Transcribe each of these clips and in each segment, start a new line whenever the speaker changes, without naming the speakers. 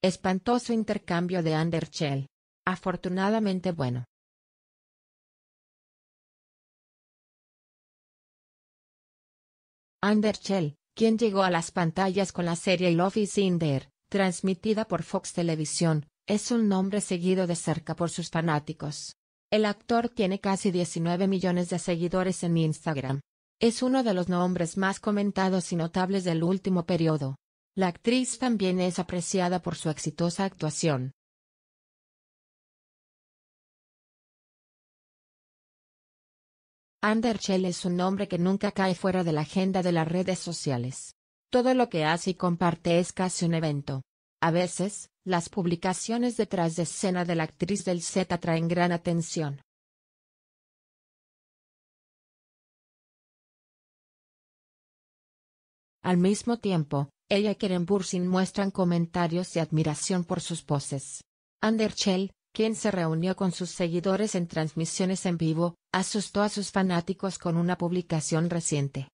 Espantoso intercambio de Anderchel. Afortunadamente bueno. Anderchel, quien llegó
a las pantallas con la serie Love is in There, transmitida por Fox Televisión, es un nombre seguido de cerca por sus fanáticos. El actor tiene casi 19 millones de seguidores en Instagram. Es uno de los nombres más comentados y notables del
último periodo. La actriz también es apreciada por su exitosa actuación. Anderchel es un nombre que nunca cae fuera de la agenda de las redes sociales.
Todo lo que hace y comparte es casi un evento. A veces, las publicaciones
detrás de escena de la actriz del set atraen gran atención. Al mismo tiempo, ella y Keren Bursin muestran comentarios y admiración por sus poses.
Anderchel, quien se reunió con sus seguidores en transmisiones en vivo, asustó a
sus fanáticos con una publicación reciente.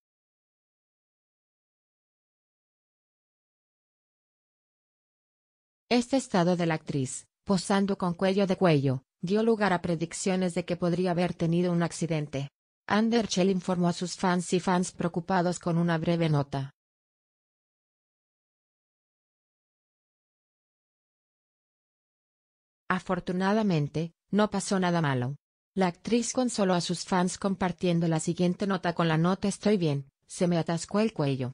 Este estado de la actriz,
posando con cuello de cuello, dio lugar a predicciones de que podría haber tenido un accidente.
Anderchel informó a sus fans y fans preocupados con una breve nota. Afortunadamente, no pasó nada malo. La actriz consoló a sus fans compartiendo la siguiente nota con la nota Estoy bien, se me atascó el cuello.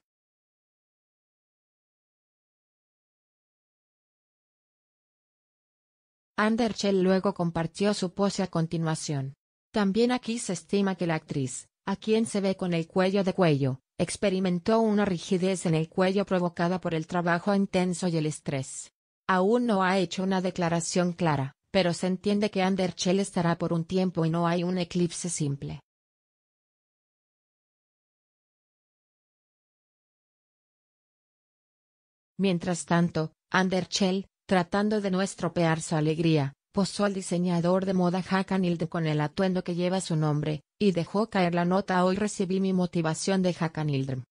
Underhill luego compartió su pose a continuación. También aquí se estima
que la actriz, a quien se ve con el cuello de cuello, experimentó una rigidez en el cuello provocada por el trabajo intenso y el estrés. Aún no ha hecho una declaración
clara, pero se entiende que Anderchel estará por un tiempo y no hay un eclipse simple. Mientras tanto, Anderchel, tratando de no estropear
su alegría, posó al diseñador de moda Hakan con el atuendo que lleva su nombre,
y dejó caer la nota Hoy recibí mi motivación de Hakan